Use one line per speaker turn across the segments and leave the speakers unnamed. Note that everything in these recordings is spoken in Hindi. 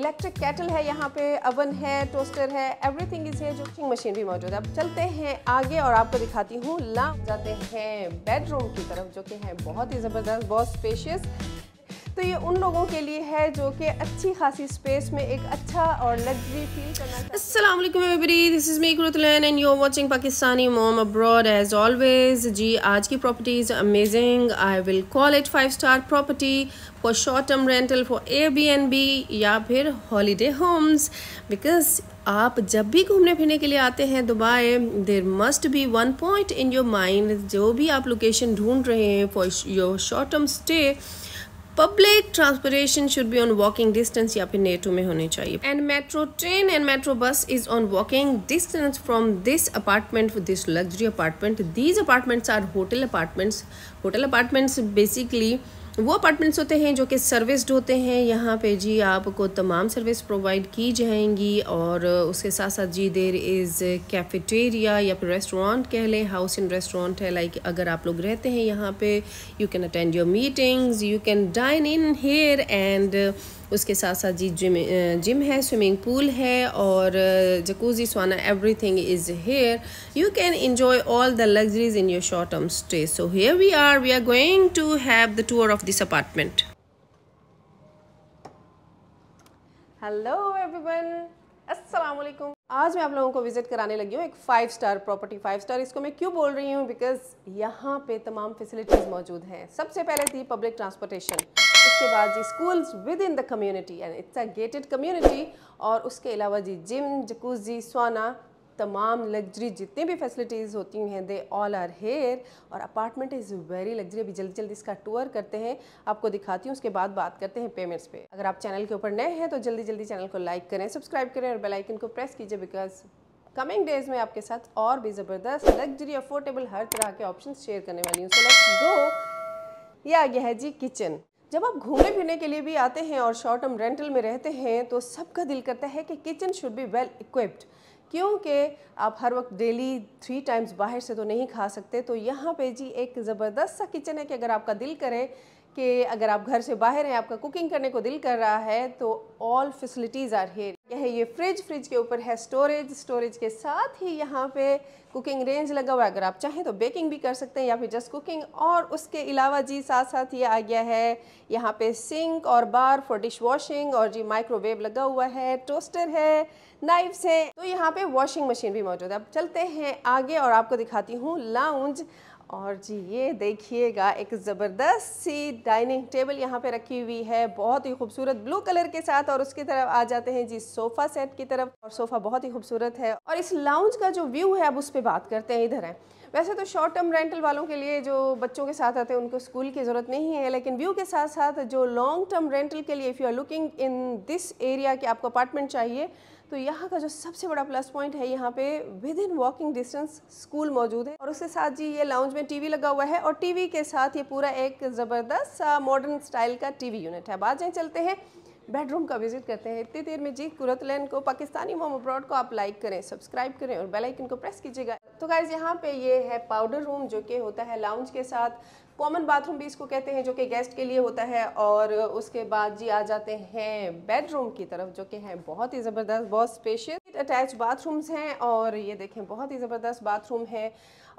इलेक्ट्रिक कैटल है यहाँ पे अवन है टोस्टर है एवरीथिंग इज है जो कुकिंग मशीन भी मौजूद है अब चलते हैं आगे और आपको दिखाती हूँ ला जाते हैं बेडरूम की तरफ जो कि है बहुत ही ज़बरदस्त बहुत स्पेशियस तो ये उन लोगों के लिए है जो कि अच्छी खासी स्पेस में एक अच्छा और लग्जरी फील करना असलम everybody this is me Qurratulain and you watching Pakistani mom abroad as always जी आज की property is amazing I will call it five star property for short term rental for Airbnb या फिर हॉलीडे होम्स बिकॉज आप जब भी घूमने फिरने के लिए आते हैं Dubai there must be one point in your mind जो भी आप लोकेशन ढूंढ रहे हैं for your short term stay public transportation should be on walking distance या फिर नेटो में होने चाहिए and metro train and metro bus is on walking distance from this apartment this luxury apartment these apartments are hotel apartments hotel apartments basically वो अपार्टमेंट्स होते हैं जो कि सर्विस्ड होते हैं यहाँ पे जी आपको तमाम सर्विस प्रोवाइड की जाएंगी और उसके साथ साथ जी देर इज़ कैफेटेरिया या फिर रेस्टोरेंट कह लें हाउस इन रेस्टोरेंट है लाइक अगर आप लोग रहते हैं यहाँ पे you can attend your meetings you can dine in here and उसके साथ साथ जी जिम जिम है स्विमिंग पूल है और Jacuzzi sauna everything is here you can enjoy all the luxuries in your short term stay so here we are we are going to have the tour of this apartment hello everyone अस्सलाम वालेकुम आज मैं आप लोगों को विजिट कराने लगी हूँ एक five star property five star इसको मैं क्यों बोल रही हूँ बिकॉज यहाँ पे तमाम फैसिलिटीज़ मौजूद हैं सबसे पहले थी पब्लिक ट्रांसपोर्टेशन उसके बाद जी schools within the community and it's a gated community और उसके अलावा जी जिम जकूजी स्वाना तमाम लग्जरी जितने भी फैसिलिटीज़ होती हैं दे ऑल आर हेयर और अपार्टमेंट इज़ वेरी लग्जरी अभी जल्दी जल्दी इसका टूर करते हैं आपको दिखाती हूँ उसके बाद बात करते हैं पेमेंट्स पे अगर आप चैनल के ऊपर नए हैं तो जल्दी जल्दी चैनल को लाइक करें सब्सक्राइब करें और बेलाइकन को प्रेस कीजिए बिकॉज कमिंग डेज में आपके साथ और भी ज़बरदस्त लग्जरी अफोर्डेबल हर तरह के ऑप्शन शेयर करने वाली हूँ सो दो ये आ गया है जी किचन जब आप घूमने फिरने के लिए भी आते हैं और शॉर्ट टर्म रेंटल में रहते हैं तो सबका दिल करता है कि kitchen should be well equipped क्योंकि आप हर वक्त डेली थ्री टाइम्स बाहर से तो नहीं खा सकते तो यहाँ पे जी एक ज़बरदस्त सा किचन है कि अगर आपका दिल करे कि अगर आप घर से बाहर हैं आपका कुकिंग करने को दिल कर रहा है तो ऑल फैसिलिटीज़ आर हेयर यह है ये फ्रिज फ्रिज के ऊपर है स्टोरेज स्टोरेज के साथ ही यहाँ पे कुकिंग रेंज लगा हुआ है अगर आप चाहें तो बेकिंग भी कर सकते हैं या फिर जस्ट कुकिंग और उसके अलावा जी साथ साथ ये आ गया है यहाँ पे सिंक और बार फॉर डिश वॉशिंग और जी माइक्रोवेव लगा हुआ है टोस्टर है नाइफ्स है तो यहाँ पे वॉशिंग मशीन भी मौजूद है अब चलते हैं आगे और आपको दिखाती हूँ लाउंज और जी ये देखिएगा एक ज़बरदस्त सी डाइनिंग टेबल यहाँ पे रखी हुई है बहुत ही खूबसूरत ब्लू कलर के साथ और उसकी तरफ आ जाते हैं जी सोफ़ा सेट की तरफ और सोफ़ा बहुत ही खूबसूरत है और इस लाउंज का जो व्यू है अब उस पर बात करते हैं इधर है वैसे तो शॉर्ट टर्म रेंटल वालों के लिए जो बच्चों के साथ आते हैं उनको स्कूल की ज़रूरत नहीं है लेकिन व्यू के साथ साथ जो लॉन्ग टर्म रेंटल के लिए if you are looking in this area के आपको अपार्टमेंट चाहिए तो यहाँ का जो सबसे बड़ा प्लस पॉइंट है यहाँ पे within walking distance school मौजूद है और उसके साथ जी ये लाउंज में टीवी लगा हुआ है और टीवी के साथ ये पूरा एक ज़बरदस्त मॉडर्न स्टाइल का टीवी यूनिट है बाद जाए चलते हैं बेडरूम का विजिट करते हैं इतनी देर में जी कुरत लैन को पाकिस्तानी मोम अब्रॉड को आप लाइक करें सब्सक्राइब करें और बेल आइकन को प्रेस कीजिएगा तो गाइज यहाँ पे ये है पाउडर रूम जो कि होता है लाउंज के साथ कॉमन बाथरूम भी इसको कहते हैं जो कि गेस्ट के लिए होता है और उसके बाद जी आ जाते हैं बेडरूम की तरफ जो कि है बहुत ही ज़बरदस्त बहुत स्पेशियस अटैच बाथरूम्स हैं और ये देखें बहुत ही ज़बरदस्त बाथरूम है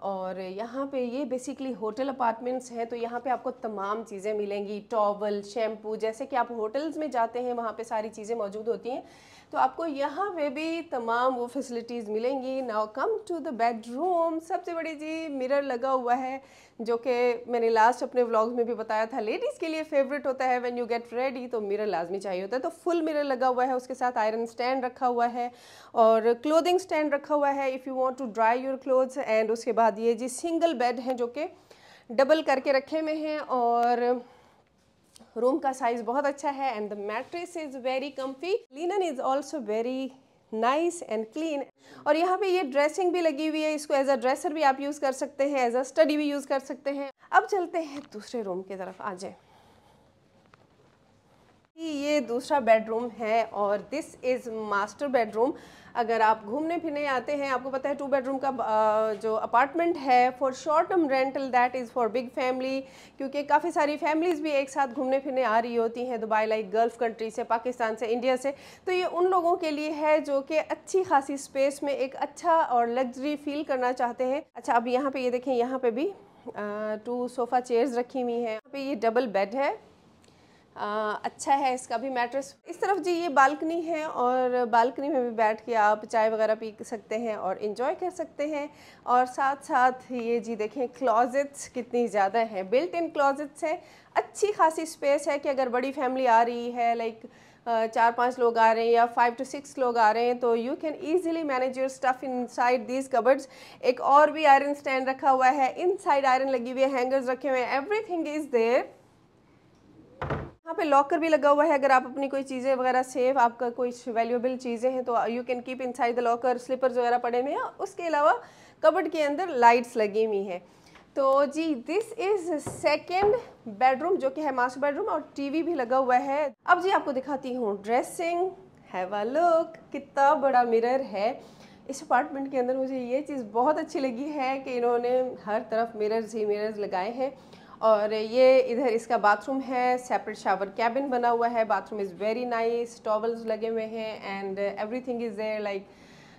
और यहाँ पे ये बेसिकली होटल अपार्टमेंट्स हैं तो यहाँ पे आपको तमाम चीज़ें मिलेंगी टॉवल शैम्पू जैसे कि आप होटल्स में जाते हैं वहाँ पे सारी चीज़ें मौजूद होती हैं तो आपको यहाँ पे भी तमाम वो फैसिलिटीज़ मिलेंगी now come to the bedroom सबसे बड़ी जी मिरर लगा हुआ है जो कि मैंने लास्ट अपने व्लॉग्स में भी बताया था लेडीज़ के लिए फेवरेट होता है व्हेन यू गेट रेडी तो मिरर लाजमी चाहिए होता है तो फुल मिरर लगा हुआ है उसके साथ आयरन स्टैंड रखा हुआ है और क्लोदिंग स्टैंड रखा हुआ है if you want to dry your clothes and उसके बाद ये जी सिंगल बेड हैं जो कि डबल करके रखे हुए हैं और रूम का साइज बहुत अच्छा है and the mattress is very comfy linen is also very nice and clean और यहाँ पे ये ड्रेसिंग भी लगी हुई है इसको एज अ ड्रेसर भी आप यूज़ कर सकते हैं एज अ स्टडी भी यूज़ कर सकते हैं अब चलते हैं दूसरे रूम की तरफ आ जाए ये दूसरा बेडरूम है और दिस इज़ मास्टर बेडरूम अगर आप घूमने फिरने आते हैं आपको पता है टू बेडरूम का जो अपार्टमेंट है for short term rental that is for big family क्योंकि काफ़ी सारी फैमिलीज़ भी एक साथ घूमने फिरने आ रही होती हैं दुबई लाइक गल्फ़ कंट्री से पाकिस्तान से इंडिया से तो ये उन लोगों के लिए है जो कि अच्छी खासी स्पेस में एक अच्छा और लग्जरी फील करना चाहते हैं अच्छा अब यहाँ पर ये देखें यहाँ पर भी टू सोफ़ा चेयर्स रखी हुई हैं यहाँ पर ये डबल बेड है अच्छा है इसका भी मैट्रेस इस तरफ जी ये बालकनी है और बालकनी में भी बैठ के आप चाय वगैरह पी सकते हैं और इन्जॉय कर सकते हैं और साथ साथ ये जी देखें क्लॉजेट्स कितनी ज़्यादा हैं बिल्ट इन क्लॉजेट्स हैं अच्छी खासी स्पेस है कि अगर बड़ी फैमिली आ रही है लाइक चार पांच लोग आ रहे हैं या फाइव टू सिक्स लोग आ रहे हैं तो you can easily manage your stuff inside these cupboards एक और भी आयरन स्टैंड रखा हुआ है इन साइड आयरन लगी हुई है हैंगर्स रखे हुए हैं एवरी थिंग इज़ देयर यहाँ पे लॉकर भी लगा हुआ है अगर आप अपनी कोई चीज़ें वगैरह सेफ आपका कोई वैल्यूएबल चीज़ें हैं तो you can keep in the locker slippers वगैरह पड़े हुए हैं उसके अलावा कबड के अंदर लाइट्स लगी हुई हैं तो जी दिस इज़ सेकेंड बेडरूम जो कि है मास्टर बेडरूम और टीवी भी लगा हुआ है अब जी आपको दिखाती हूँ ड्रेसिंग हैव अ लुक कितना बड़ा मिरर है इस अपार्टमेंट के अंदर मुझे ये चीज़ बहुत अच्छी लगी है कि इन्होंने हर तरफ मिरर्स ही मिरर्स लगाए हैं और ये इधर इसका बाथरूम है सेपरेट शावर कैबिन बना हुआ है bathroom is very nice towels लगे हुए हैं and everything is there like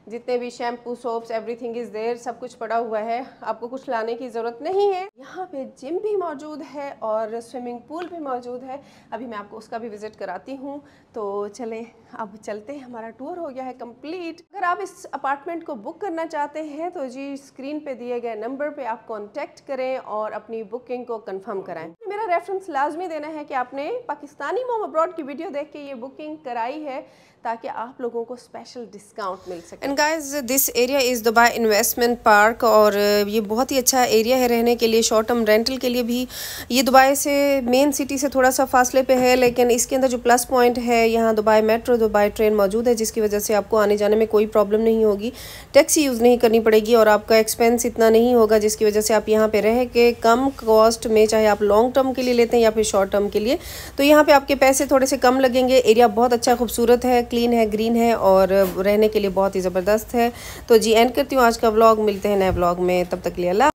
जितने भी shampoo soaps everything is there सब कुछ पड़ा हुआ है आपको कुछ लाने की ज़रूरत नहीं है यहाँ पे जिम भी मौजूद है और स्विमिंग पूल भी मौजूद है अभी मैं आपको उसका भी विज़िट कराती हूँ तो चलें अब चलते हैं हमारा टूर हो गया है कम्प्लीट अगर आप इस अपार्टमेंट को बुक करना चाहते हैं तो जी स्क्रीन पर दिए गए नंबर पर आप कॉन्टेक्ट करें और अपनी बुकिंग को कन्फर्म कराएँ मेरा रेफरेंस लाजमी देना है कि आपने पाकिस्तानी मोम अब्रॉड की वीडियो देख के ये बुकिंग कराई है ताकि आप लोगों को स्पेशल डिस्काउंट मिल सके and guys this area is Dubai Investment Park और ये बहुत ही अच्छा एरिया है रहने के लिए शॉर्ट टर्म रेंटल के लिए भी ये दुबई से मेन सिटी से थोड़ा सा फासले पे है लेकिन इसके अंदर जो प्लस पॉइंट है यहाँ दुबई मेट्रो दुबई ट्रेन मौजूद है जिसकी वजह से आपको आने जाने में कोई प्रॉब्लम नहीं होगी टैक्सी यूज़ नहीं करनी पड़ेगी और आपका एक्सपेंस इतना नहीं होगा जिसकी वजह से आप यहाँ पर रह के कम कॉस्ट में चाहे आप लॉन्ग टर्म के लिए लेते हैं या फिर शॉर्ट टर्म के लिए तो यहाँ पर आपके पैसे थोड़े से कम लगेंगे एरिया बहुत अच्छा खूबसूरत है क्लीन है ग्रीन है और रहने के लिए बहुत ही ज़बरदस्त है तो जी एंड करती हूँ आज का व्लॉग मिलते हैं नए व्लॉग में तब तक लिए अल्लाह